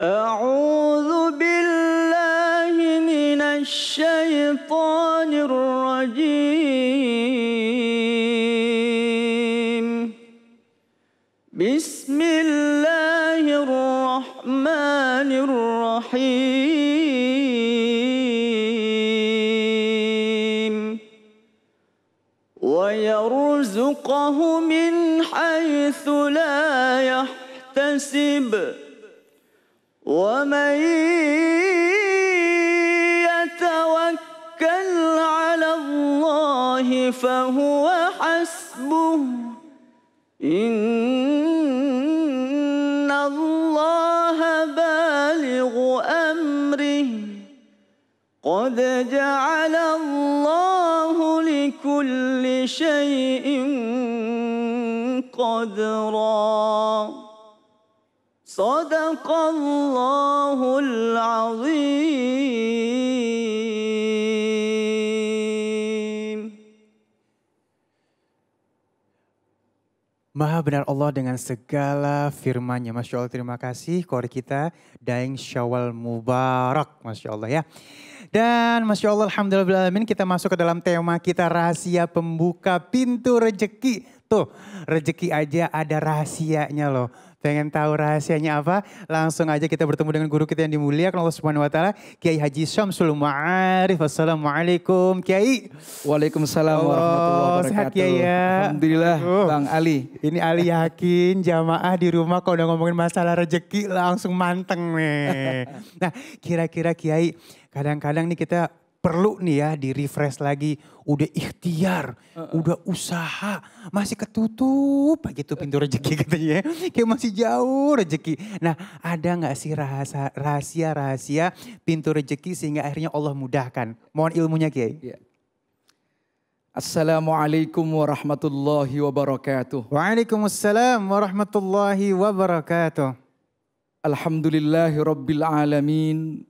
أعوذ بالله من الشيطان الرجيم بسم الله الرحمن الرحيم ويرزقه من حيث لا يحتسب ومن يتوكل على الله فهو حسبه إن الله بالغ أمره قد جعل الله لكل شيء قدرا Maha benar Allah dengan segala firman-Nya. Masya Allah terima kasih kori kita Daeng Syawal Mubarak. Masya Allah ya. Dan Masya Allah Alhamdulillah kita masuk ke dalam tema kita rahasia pembuka pintu rejeki. Tuh rejeki aja ada rahasianya loh Pengen tahu rahasianya apa? Langsung aja kita bertemu dengan guru kita yang dimuliakan Allah Subhanahu wa taala, Kiai Haji Syamsul Ma'arif. Assalamualaikum, Kiai. Waalaikumsalam Oh, warahmatullahi wabarakatuh. Sehat Kiai ya. Alhamdulillah, uh, Bang Ali. Ini Ali yakin jamaah di rumah kalau udah ngomongin masalah rezeki langsung manteng nih. nah, kira-kira Kiai, kadang-kadang nih kita perlu nih ya di refresh lagi. Udah ikhtiar, uh -uh. udah usaha, masih ketutup begitu ah, pintu rezeki katanya ya. Kayak masih jauh rezeki. Nah ada nggak sih rahasia-rahasia pintu rezeki sehingga akhirnya Allah mudahkan? Mohon ilmunya Kiai. Iya. Assalamualaikum warahmatullahi wabarakatuh. Waalaikumsalam warahmatullahi wabarakatuh. Alhamdulillahi rabbil alamin.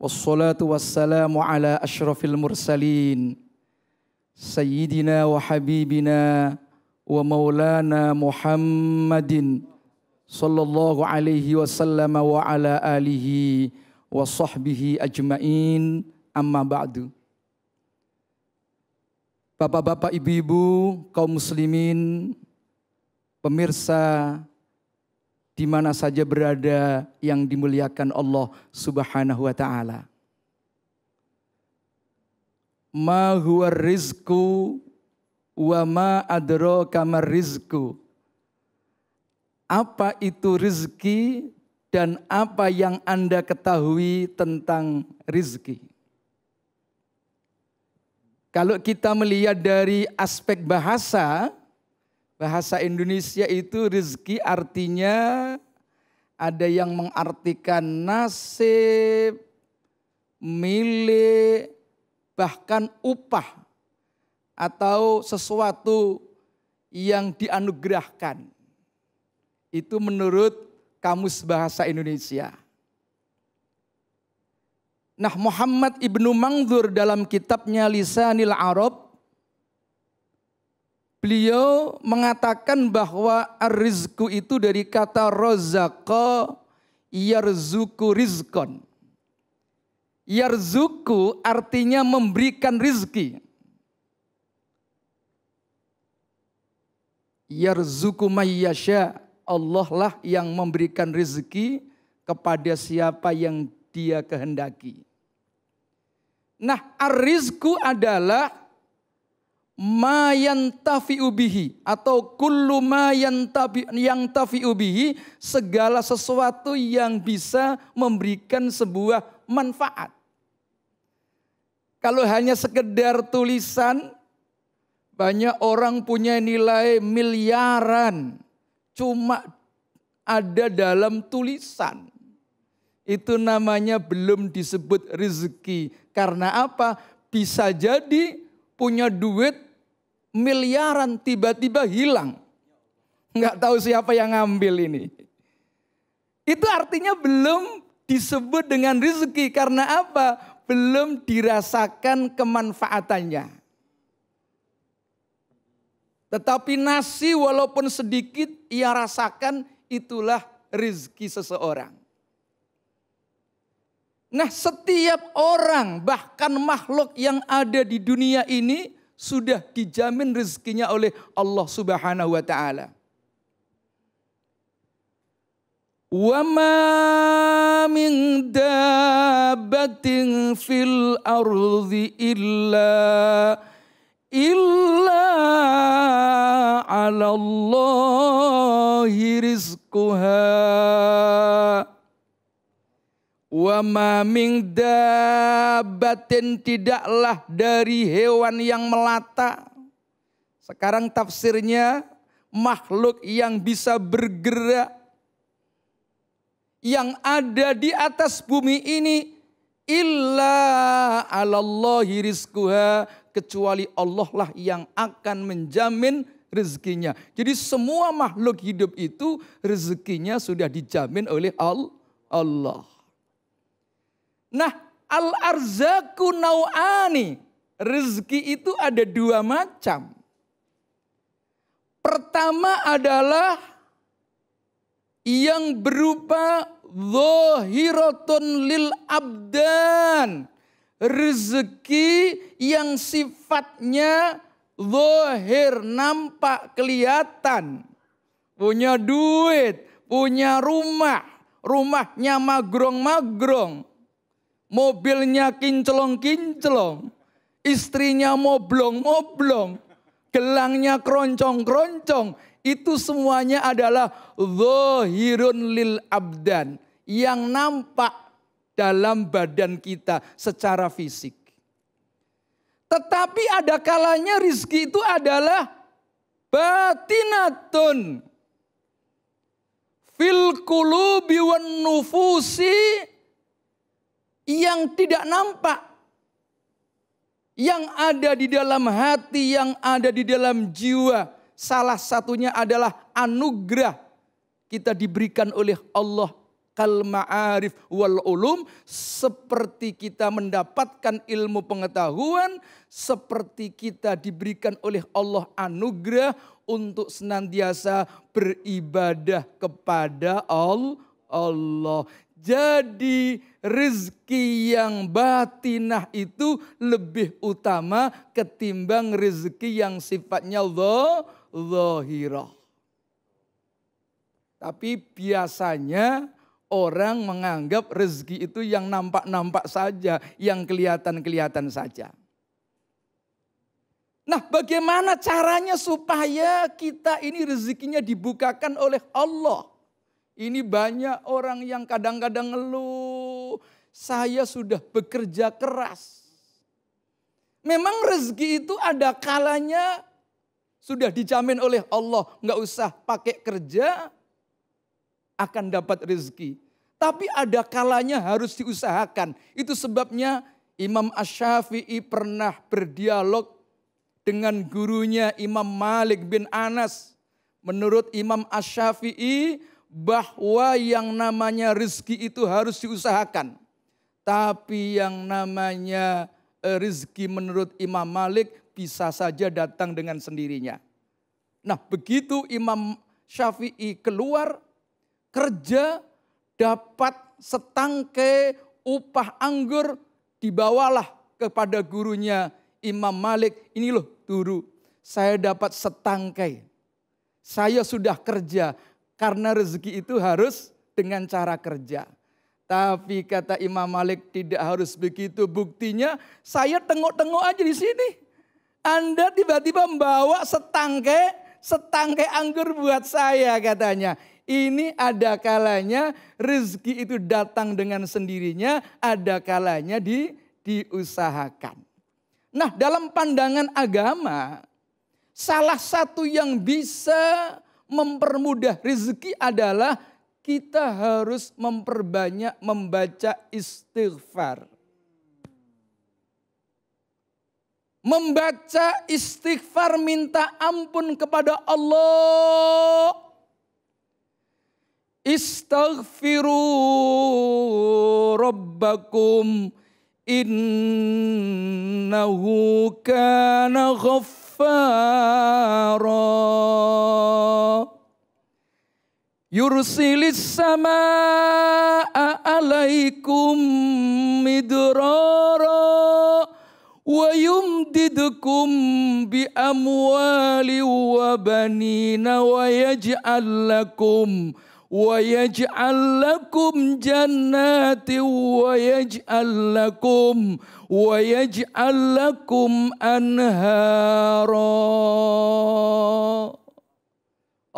والصلاة والسلام على أشرف المرسلين سيدنا وحبيبنا ومولانا محمد صلى الله عليه وسلم وعلى آله وصحبه أجمعين أما بعد بابا بابا إبيبو قوم مسلمين pemirsa di mana saja berada yang dimuliakan Allah Subhanahu wa taala. Ma huwa rizku wa ma adraka rizku. Apa itu rizki dan apa yang Anda ketahui tentang rizki? Kalau kita melihat dari aspek bahasa, Bahasa Indonesia itu rezeki artinya ada yang mengartikan nasib, milik, bahkan upah atau sesuatu yang dianugerahkan. Itu menurut kamus bahasa Indonesia. Nah Muhammad Ibnu Mangdur dalam kitabnya Lisanil Arab Beliau mengatakan bahwa rizku itu dari kata rozako yarzuku rizkon. Yarzuku artinya memberikan rizki. Yarzuku mayyasha. Allah lah yang memberikan rizki kepada siapa yang dia kehendaki. Nah, arizku adalah tafi ubihi atau kullu yang tafi ubihi segala sesuatu yang bisa memberikan sebuah manfaat. Kalau hanya sekedar tulisan banyak orang punya nilai miliaran cuma ada dalam tulisan. Itu namanya belum disebut rezeki. Karena apa? Bisa jadi punya duit miliaran tiba-tiba hilang. Nggak tahu siapa yang ngambil ini. Itu artinya belum disebut dengan rezeki karena apa? Belum dirasakan kemanfaatannya. Tetapi nasi walaupun sedikit ia rasakan itulah rizki seseorang. Nah setiap orang bahkan makhluk yang ada di dunia ini sudah dijamin rezekinya oleh Allah Subhanahu wa taala. وما من دابة في الأرض illa إلا على الله Wa maming dabatin tidaklah dari hewan yang melata. Sekarang tafsirnya makhluk yang bisa bergerak. Yang ada di atas bumi ini illa alallahi rizkuha kecuali Allah lah yang akan menjamin rezekinya. Jadi semua makhluk hidup itu rezekinya sudah dijamin oleh Allah. Nah, al-arzaku nau'ani. Rezeki itu ada dua macam. Pertama adalah yang berupa zohiroton lil abdan. Rezeki yang sifatnya zohir, nampak, kelihatan. Punya duit, punya rumah, rumahnya magrong-magrong mobilnya kinclong-kinclong, istrinya moblong-moblong, gelangnya keroncong-keroncong, itu semuanya adalah zohirun lil abdan yang nampak dalam badan kita secara fisik. Tetapi ada kalanya rizki itu adalah batinatun fil kulubi wan nufusi yang tidak nampak. Yang ada di dalam hati, yang ada di dalam jiwa. Salah satunya adalah anugerah. Kita diberikan oleh Allah kal ma'arif wal ulum seperti kita mendapatkan ilmu pengetahuan seperti kita diberikan oleh Allah anugerah untuk senantiasa beribadah kepada Allah. Jadi rezeki yang batinah itu lebih utama ketimbang rezeki yang sifatnya zahirah. Tapi biasanya orang menganggap rezeki itu yang nampak-nampak saja, yang kelihatan-kelihatan saja. Nah, bagaimana caranya supaya kita ini rezekinya dibukakan oleh Allah? Ini banyak orang yang kadang-kadang ngeluh saya sudah bekerja keras. Memang rezeki itu ada kalanya sudah dijamin oleh Allah, nggak usah pakai kerja akan dapat rezeki. Tapi ada kalanya harus diusahakan. Itu sebabnya Imam ash shafii pernah berdialog dengan gurunya Imam Malik bin Anas. Menurut Imam ash shafii bahwa yang namanya rezeki itu harus diusahakan. Tapi yang namanya eh, rezeki menurut Imam Malik bisa saja datang dengan sendirinya. Nah begitu Imam Syafi'i keluar kerja dapat setangkai upah anggur dibawalah kepada gurunya Imam Malik. Ini loh guru saya dapat setangkai. Saya sudah kerja, karena rezeki itu harus dengan cara kerja. Tapi kata Imam Malik tidak harus begitu. Buktinya saya tengok-tengok aja di sini. Anda tiba-tiba membawa setangkai, setangkai anggur buat saya katanya. Ini ada kalanya rezeki itu datang dengan sendirinya, ada kalanya di, diusahakan. Nah dalam pandangan agama, salah satu yang bisa mempermudah rezeki adalah kita harus memperbanyak membaca istighfar. Membaca istighfar minta ampun kepada Allah Istaghfiru rabbakum innahu kana ghaffar. yursilis sama alaikum midrara wa yumdidukum bi amwali wa banina wa yaj'al lakum wa yaj'al lakum jannati wa yaj'al lakum wa yaj'al lakum anhara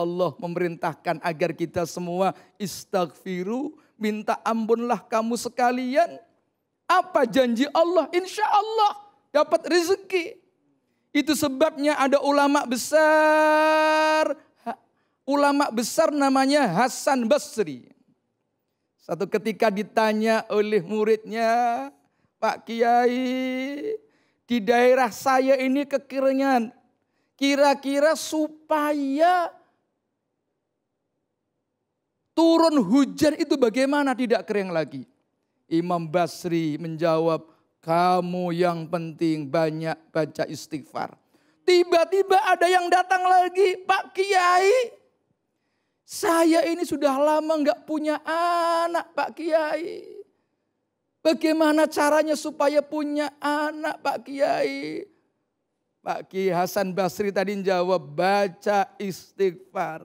Allah memerintahkan agar kita semua istighfiru, minta ampunlah kamu sekalian. Apa janji Allah? Insya Allah dapat rezeki. Itu sebabnya ada ulama besar, ulama besar namanya Hasan Basri. Satu ketika ditanya oleh muridnya, Pak Kiai, di daerah saya ini kekeringan. Kira-kira supaya turun hujan itu bagaimana tidak kering lagi? Imam Basri menjawab, kamu yang penting banyak baca istighfar. Tiba-tiba ada yang datang lagi, Pak Kiai. Saya ini sudah lama nggak punya anak Pak Kiai. Bagaimana caranya supaya punya anak Pak Kiai? Pak Kiai Hasan Basri tadi jawab baca istighfar.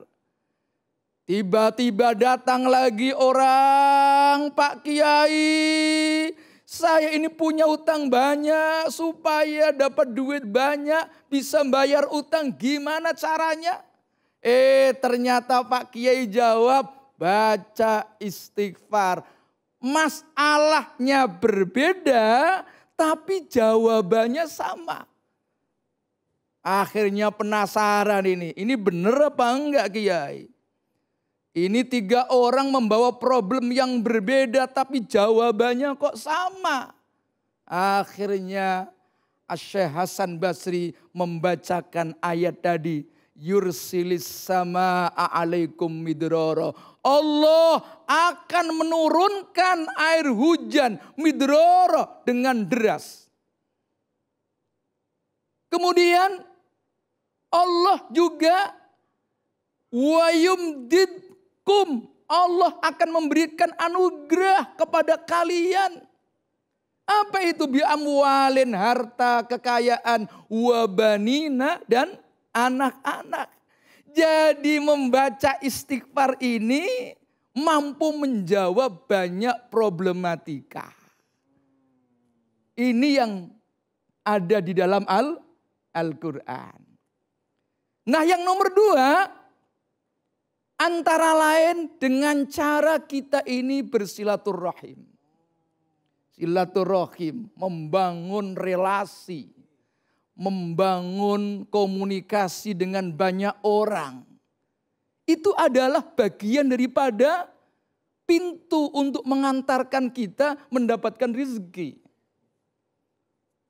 Tiba-tiba datang lagi orang, Pak Kiai, saya ini punya utang banyak supaya dapat duit banyak, bisa bayar utang, gimana caranya? Eh ternyata Pak Kiai jawab, baca istighfar. Masalahnya berbeda, tapi jawabannya sama. Akhirnya penasaran ini, ini bener apa enggak Kiai? Ini tiga orang membawa problem yang berbeda tapi jawabannya kok sama. Akhirnya Asyih Hasan Basri membacakan ayat tadi. Yursilis sama alaikum midroro. Allah akan menurunkan air hujan midroro dengan deras. Kemudian Allah juga wayum did kum. Allah akan memberikan anugerah kepada kalian. Apa itu biamwalin harta kekayaan wabanina dan anak-anak. Jadi membaca istighfar ini mampu menjawab banyak problematika. Ini yang ada di dalam Al-Quran. Al nah yang nomor dua Antara lain dengan cara kita ini bersilaturahim. Silaturahim membangun relasi, membangun komunikasi dengan banyak orang. Itu adalah bagian daripada pintu untuk mengantarkan kita mendapatkan rezeki.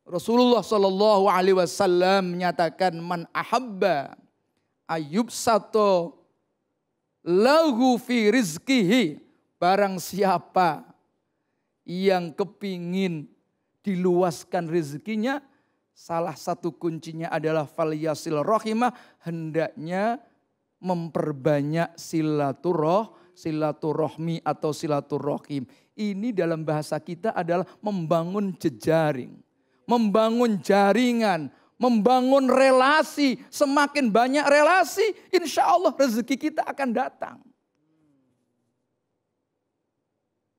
Rasulullah Shallallahu Alaihi Wasallam menyatakan man ahabba ayub satu Lahu fi rizkihi. Barang siapa yang kepingin diluaskan rezekinya, salah satu kuncinya adalah faliyasil rohimah, hendaknya memperbanyak silaturah, silaturahmi atau silaturahim. Ini dalam bahasa kita adalah membangun jejaring, membangun jaringan, membangun relasi, semakin banyak relasi, insya Allah rezeki kita akan datang.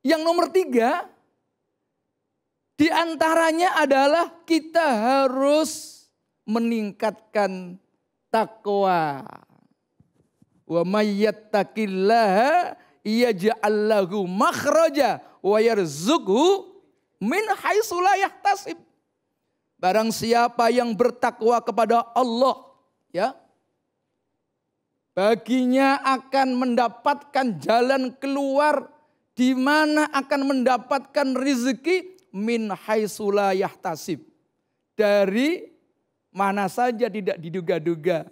Yang nomor tiga, di antaranya adalah kita harus meningkatkan takwa. Wa mayyattaqillaha yaj'al lahu makhraja wa yarzuqhu min haitsu la yahtasib. Barang siapa yang bertakwa kepada Allah, ya. Baginya akan mendapatkan jalan keluar di mana akan mendapatkan rezeki min haisula yahtasib. Dari mana saja tidak diduga-duga.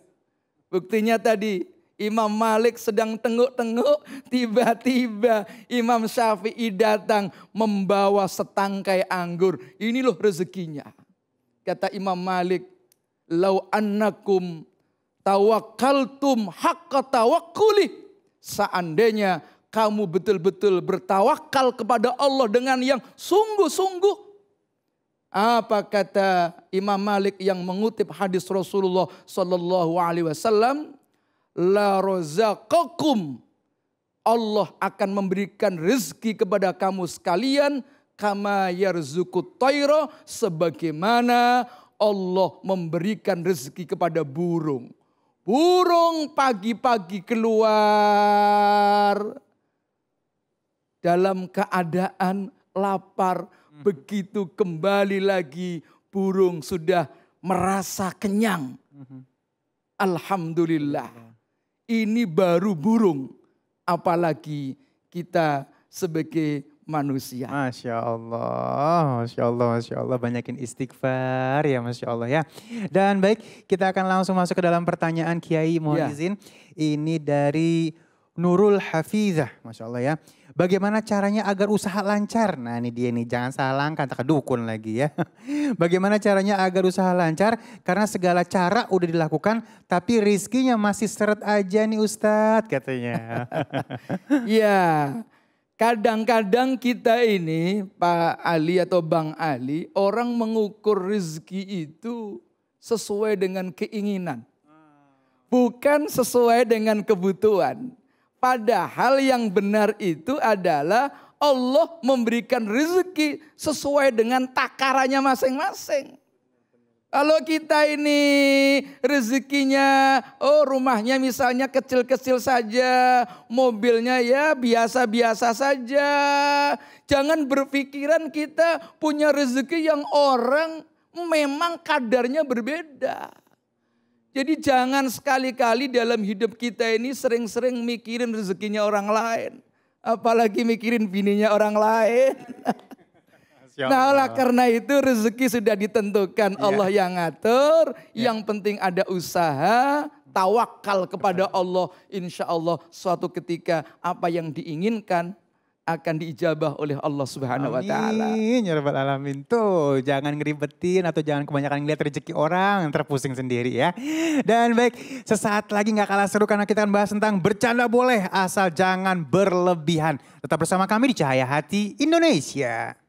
Buktinya tadi Imam Malik sedang tenguk-tenguk, tiba-tiba Imam Syafi'i datang membawa setangkai anggur. Ini loh rezekinya. Kata Imam Malik, "Lau annakum tawakkaltum haqqa tawakkuli." Seandainya kamu betul-betul bertawakal kepada Allah dengan yang sungguh-sungguh, apa kata Imam Malik yang mengutip hadis Rasulullah Sallallahu Alaihi Wasallam? La rozaqakum. Allah akan memberikan rezeki kepada kamu sekalian kama yarzuku toiro sebagaimana Allah memberikan rezeki kepada burung. Burung pagi-pagi keluar dalam keadaan lapar. Begitu kembali lagi burung sudah merasa kenyang. Alhamdulillah. Ini baru burung. Apalagi kita sebagai manusia. Masya Allah, Masya Allah, Masya Allah. Banyakin istighfar ya Masya Allah ya. Dan baik kita akan langsung masuk ke dalam pertanyaan Kiai mohon ya. izin. Ini dari Nurul Hafizah, Masya Allah ya. Bagaimana caranya agar usaha lancar? Nah ini dia nih, jangan salah langkah, tak dukun lagi ya. Bagaimana caranya agar usaha lancar? Karena segala cara udah dilakukan, tapi rizkinya masih seret aja nih Ustadz katanya. Iya. Kadang-kadang kita ini, Pak Ali atau Bang Ali, orang mengukur rezeki itu sesuai dengan keinginan. Bukan sesuai dengan kebutuhan. Padahal yang benar itu adalah Allah memberikan rezeki sesuai dengan takarannya masing-masing. Kalau kita ini rezekinya, oh rumahnya misalnya kecil-kecil saja, mobilnya ya biasa-biasa saja. Jangan berpikiran kita punya rezeki yang orang memang kadarnya berbeda. Jadi jangan sekali-kali dalam hidup kita ini sering-sering mikirin rezekinya orang lain. Apalagi mikirin bininya orang lain. Nah, allah karena itu rezeki sudah ditentukan ya. Allah yang ngatur. Ya. Yang penting ada usaha, tawakal kepada Allah. Insya Allah suatu ketika apa yang diinginkan akan diijabah oleh Allah Subhanahu wa taala. Amin ya rabbal alamin. Tuh, jangan ngeribetin atau jangan kebanyakan ngeliat rezeki orang, terpusing sendiri ya. Dan baik, sesaat lagi nggak kalah seru karena kita akan bahas tentang bercanda boleh asal jangan berlebihan. Tetap bersama kami di Cahaya Hati Indonesia.